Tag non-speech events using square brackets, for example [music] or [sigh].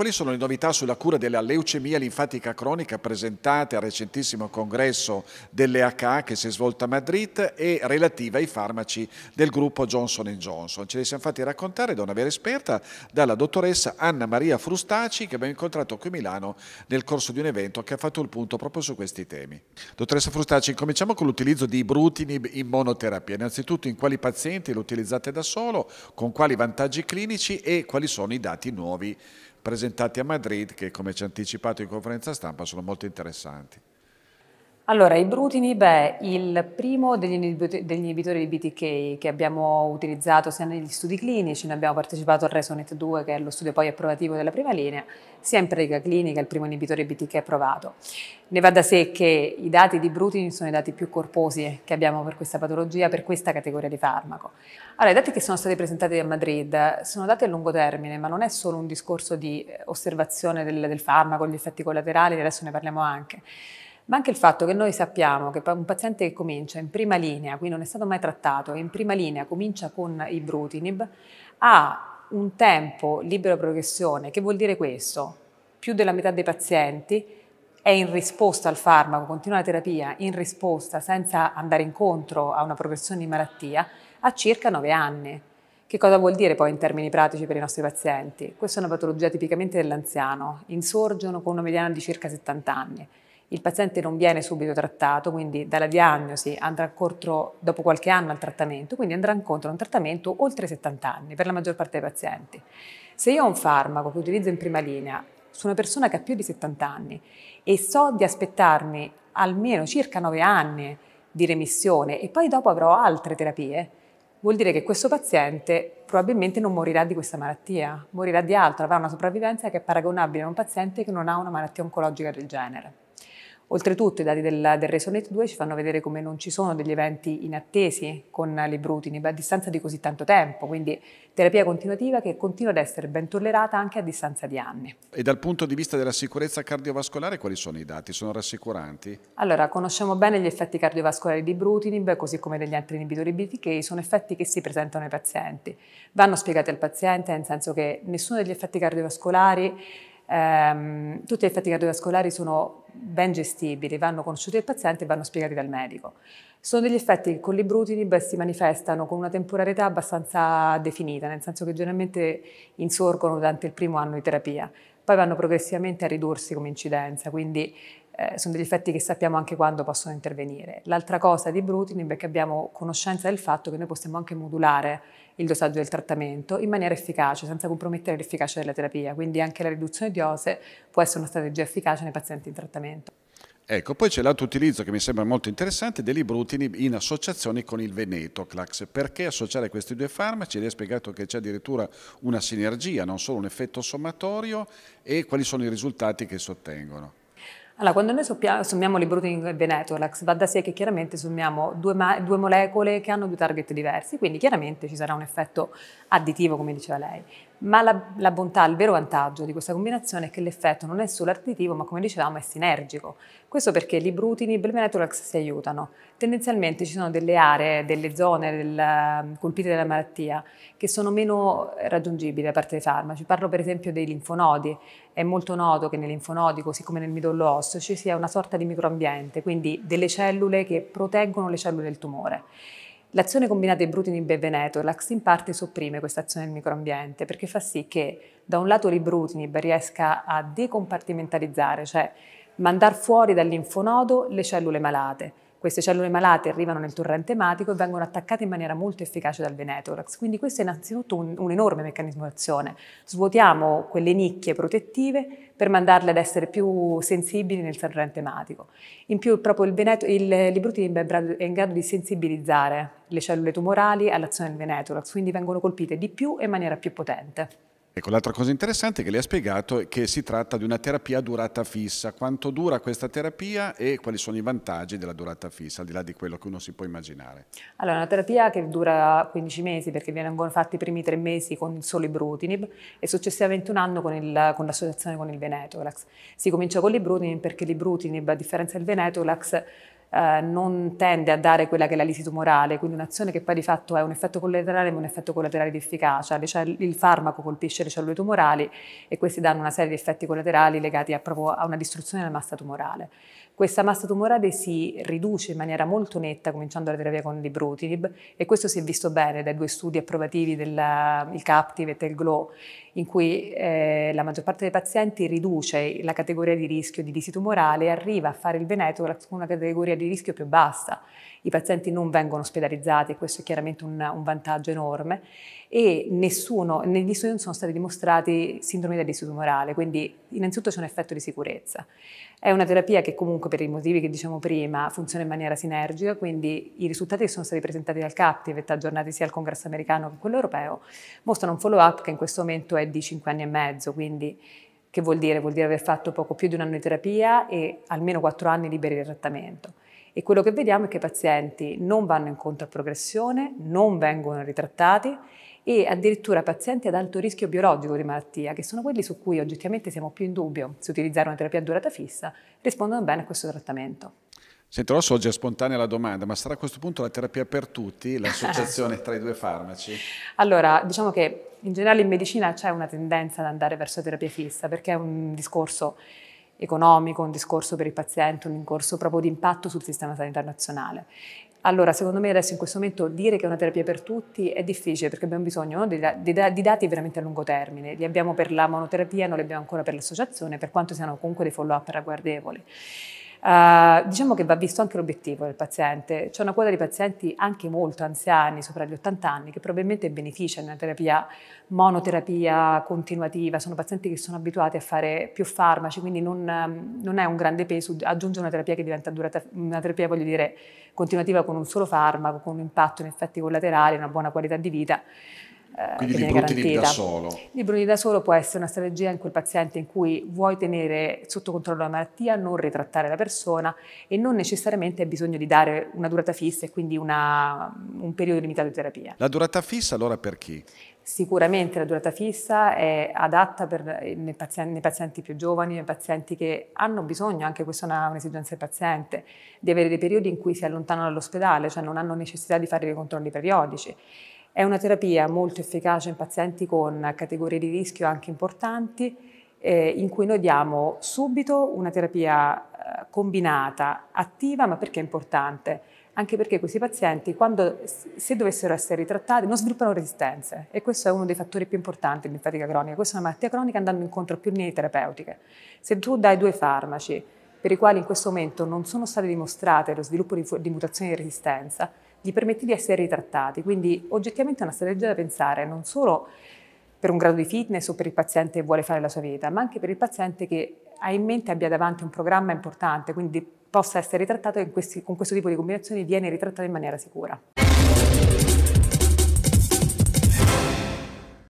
Quali sono le novità sulla cura della leucemia linfatica cronica presentate al recentissimo congresso dell'EHA che si è svolto a Madrid e relativa ai farmaci del gruppo Johnson Johnson? Ce li siamo fatti raccontare da una vera esperta, dalla dottoressa Anna Maria Frustaci che abbiamo incontrato qui a Milano nel corso di un evento che ha fatto il punto proprio su questi temi. Dottoressa Frustaci, cominciamo con l'utilizzo di Brutinib in monoterapia. Innanzitutto in quali pazienti lo utilizzate da solo, con quali vantaggi clinici e quali sono i dati nuovi presentati a Madrid che come ci ha anticipato in conferenza stampa sono molto interessanti. Allora, i brutini, beh, il primo degli, inibitori di BTK che abbiamo utilizzato sia negli studi clinici, ne abbiamo partecipato al Resonet 2, che è lo studio poi approvativo della prima linea, sia in pratica clinica il primo inibitore BTK approvato. Ne va da sé che i dati di brutini sono i dati più corposi che abbiamo per questa patologia, per questa categoria di farmaco. Allora, i dati che sono stati presentati a Madrid sono dati a lungo termine, ma non è solo un discorso di eh, osservazione del, del farmaco, gli effetti collaterali, adesso ne parliamo anche ma anche il fatto che noi sappiamo che un paziente che comincia in prima linea, quindi non è stato mai trattato, e in prima linea comincia con i brutinib, ha un tempo libero progressione, che vuol dire questo, più della metà dei pazienti è in risposta al farmaco, continua la terapia in risposta senza andare incontro a una progressione di malattia a circa 9 anni. Che cosa vuol dire poi in termini pratici per i nostri pazienti? Questa è una patologia tipicamente dell'anziano, insorgono con una mediana di circa 70 anni il paziente non viene subito trattato, quindi dalla diagnosi andrà incontro dopo qualche anno al trattamento, quindi andrà incontro a un trattamento oltre i 70 anni per la maggior parte dei pazienti. Se io ho un farmaco che utilizzo in prima linea su una persona che ha più di 70 anni e so di aspettarmi almeno circa 9 anni di remissione e poi dopo avrò altre terapie, vuol dire che questo paziente probabilmente non morirà di questa malattia, morirà di altro, avrà una sopravvivenza che è paragonabile a un paziente che non ha una malattia oncologica del genere. Oltretutto i dati del, del Resonate 2 ci fanno vedere come non ci sono degli eventi inattesi con le l'ibrutinib a distanza di così tanto tempo, quindi terapia continuativa che continua ad essere ben tollerata anche a distanza di anni. E dal punto di vista della sicurezza cardiovascolare quali sono i dati? Sono rassicuranti? Allora, conosciamo bene gli effetti cardiovascolari di brutinib, così come degli altri inibitori BTK, sono effetti che si presentano ai pazienti. Vanno spiegati al paziente nel senso che nessuno degli effetti cardiovascolari ehm, tutte le fatiche cardiovascolari sono ben gestibili, vanno conosciuti dal paziente e vanno spiegati dal medico. Sono degli effetti che con l'ibrutini si manifestano con una temporalità abbastanza definita, nel senso che generalmente insorgono durante il primo anno di terapia, poi vanno progressivamente a ridursi come incidenza, quindi eh, sono degli effetti che sappiamo anche quando possono intervenire. L'altra cosa di Brutinib è che abbiamo conoscenza del fatto che noi possiamo anche modulare il dosaggio del trattamento in maniera efficace, senza compromettere l'efficacia della terapia, quindi anche la riduzione di ose può essere una strategia efficace nei pazienti in trattamento. Ecco, poi c'è l'altro utilizzo che mi sembra molto interessante dell'ibrutinib in associazione con il venetoclax. Perché associare questi due farmaci? Lei ha spiegato che c'è addirittura una sinergia, non solo un effetto sommatorio, e quali sono i risultati che si ottengono? Allora, quando noi soppia- sommiamo Librutin e Venetolax, va da sé che chiaramente sommiamo due, due molecole che hanno due target diversi, quindi chiaramente ci sarà un effetto additivo, come diceva lei. Ma la, la, bontà, il vero vantaggio di questa combinazione è che l'effetto non è solo additivo, ma come dicevamo è sinergico. Questo perché brutini e belvenetolax si aiutano. Tendenzialmente ci sono delle aree, delle zone del, colpite dalla malattia che sono meno raggiungibili da parte dei farmaci. Parlo per esempio dei linfonodi. È molto noto che nei linfonodi, così come nel midollo osseo, ci sia una sorta di microambiente, quindi delle cellule che proteggono le cellule del tumore. L'azione combinata di Brutin in Benvenetolax in parte sopprime questa azione del microambiente perché fa sì che da un lato l'ibrutinib riesca a decompartimentalizzare, cioè mandare fuori dall'infonodo le cellule malate, queste cellule malate arrivano nel torrente ematico e vengono attaccate in maniera molto efficace dal Venetorax. Quindi questo è innanzitutto un, un enorme meccanismo d'azione. Svuotiamo quelle nicchie protettive per mandarle ad essere più sensibili nel torrente ematico. In più proprio il, veneto, il librutinib è in grado di sensibilizzare le cellule tumorali all'azione del Venetorax, quindi vengono colpite di più e in maniera più potente. Ecco, l'altra cosa interessante che lei ha spiegato è che si tratta di una terapia a durata fissa. Quanto dura questa terapia e quali sono i vantaggi della durata fissa, al di là di quello che uno si può immaginare? Allora, una terapia che dura 15 mesi perché vengono fatti i primi tre mesi con solo i Brutinib e successivamente un anno con, il, con l'associazione con il Venetolax. Si comincia con l'ibrutinib perché l'ibrutinib, a differenza del Venetolax, eh, non tende a dare quella che è la lisi tumorale, quindi un'azione che poi di fatto è un effetto collaterale ma un effetto collaterale di efficacia. Cioè, cioè, il farmaco colpisce le cellule tumorali e questi danno una serie di effetti collaterali legati a, proprio a una distruzione della massa tumorale. Questa massa tumorale si riduce in maniera molto netta cominciando la terapia con Librutinib e questo si è visto bene dai due studi approvativi del Captive e del Glow in cui eh, la maggior parte dei pazienti riduce la categoria di rischio di lisi tumorale e arriva a fare il Veneto con una categoria di rischio più bassa i pazienti non vengono ospedalizzati, questo è chiaramente un, un vantaggio enorme, e nessuno, negli studi non sono stati dimostrati sindromi da disso tumorale, quindi innanzitutto c'è un effetto di sicurezza. È una terapia che comunque per i motivi che diciamo prima funziona in maniera sinergica, quindi i risultati che sono stati presentati dal CAPTIVET, aggiornati sia al congresso americano che a quello europeo, mostrano un follow-up che in questo momento è di 5 anni e mezzo, quindi che vuol dire? Vuol dire aver fatto poco più di un anno di terapia e almeno 4 anni liberi di trattamento. E quello che vediamo è che i pazienti non vanno incontro a progressione, non vengono ritrattati e addirittura pazienti ad alto rischio biologico di malattia, che sono quelli su cui oggettivamente siamo più in dubbio se utilizzare una terapia a durata fissa, rispondono bene a questo trattamento. Sento, ora sorge spontanea la domanda, ma sarà a questo punto la terapia per tutti, l'associazione [laughs] tra i due farmaci? Allora, diciamo che in generale in medicina c'è una tendenza ad andare verso terapia fissa, perché è un discorso economico, un discorso per il paziente, un discorso proprio di impatto sul sistema sanitario nazionale. Allora, secondo me adesso in questo momento dire che è una terapia per tutti è difficile perché abbiamo bisogno di, di, di, dati veramente a lungo termine. Li abbiamo per la monoterapia, non li abbiamo ancora per l'associazione, per quanto siano comunque dei follow-up ragguardevoli. Eh, diciamo che va visto anche l'obiettivo del paziente. C'è una quota di pazienti anche molto anziani, sopra gli 80 anni, che probabilmente beneficia di una terapia monoterapia continuativa. Sono pazienti che sono abituati a fare più farmaci, quindi non, ehm, non è un grande peso. Aggiungere una terapia che diventa durata, una terapia, voglio dire, continuativa con un solo farmaco, con un impatto in effetti collaterali, una buona qualità di vita. Eh, quindi li libruti da solo. Li Libruti da solo può essere una strategia in quel paziente in cui vuoi tenere sotto controllo la malattia, non ritrattare la persona e non necessariamente hai bisogno di dare una durata fissa e quindi una, un periodo limitato di terapia. La durata fissa allora per chi? Sicuramente la durata fissa è adatta per, eh, nei, pazienti, nei, pazienti, più giovani, nei pazienti che hanno bisogno, anche questa è un'esigenza del paziente, di avere dei periodi in cui si allontanano dall'ospedale, cioè non hanno necessità di fare dei controlli periodici. È una terapia molto efficace in pazienti con categorie di rischio anche importanti, eh, in cui noi diamo subito una terapia eh, combinata, attiva, ma perché è importante? Anche perché questi pazienti, quando, se dovessero essere ritrattati, non sviluppano resistenze e questo è uno dei fattori più importanti dell'infatica cronica. Questa è una malattia cronica andando incontro a più linee terapeutiche. Se tu dai due farmaci per i quali in questo momento non sono state dimostrate lo sviluppo di, di mutazioni di resistenza, gli permette di essere ritrattati. Quindi oggettivamente è una strategia da pensare non solo per un grado di fitness o per il paziente che vuole fare la sua vita, ma anche per il paziente che ha in mente e abbia davanti un programma importante, quindi possa essere ritrattato e questi, con questo tipo di combinazioni viene ritrattato in maniera sicura.